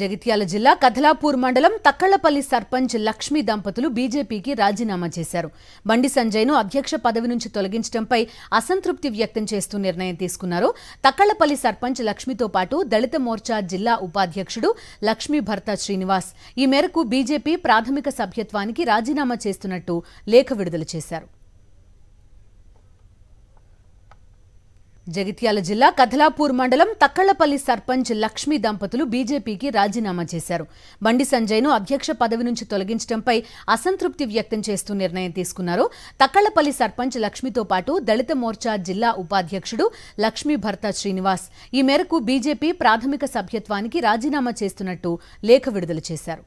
జగిత్యాల జిల్లా కథలాపూర్ మండలం తక్కళ్లపల్లి సర్పంచ్ లక్ష్మీ దంపతులు బీజేపీకి రాజీనామా చేశారు బండి సంజయ్ను అధ్యక్ష పదవి నుంచి తొలగించడంపై అసంతృప్తి వ్యక్తం చేస్తూ నిర్ణయం తీసుకున్నారు తక్కళ్లపల్లి సర్పంచ్ లక్ష్మితో పాటు దళిత మోర్చా జిల్లా ఉపాధ్యక్షుడు లక్ష్మీ భర్త శ్రీనివాస్ ఈ మేరకు బీజేపీ ప్రాథమిక సభ్యత్వానికి రాజీనామా చేస్తున్నట్టు లేఖ విడుదల చేశారు జగిత్యాల జిల్లా కథలాపూర్ మండలం తక్కళ్లపల్లి సర్పంచ్ లక్ష్మీ దంపతులు బీజేపీకి రాజీనామా చేశారు బండి సంజయ్ను అధ్యక్ష పదవి నుంచి తొలగించడంపై అసంతృప్తి వ్యక్తం చేస్తూ నిర్ణయం తీసుకున్నారు తక్కళ్లపల్లి సర్పంచ్ లక్ష్మితో పాటు దళిత మోర్చా జిల్లా ఉపాధ్యక్షుడు లక్ష్మీ భర్త శ్రీనివాస్ ఈ మేరకు బీజేపీ ప్రాథమిక సభ్యత్వానికి రాజీనామా చేస్తున్నట్టు లేఖ విడుదల చేశారు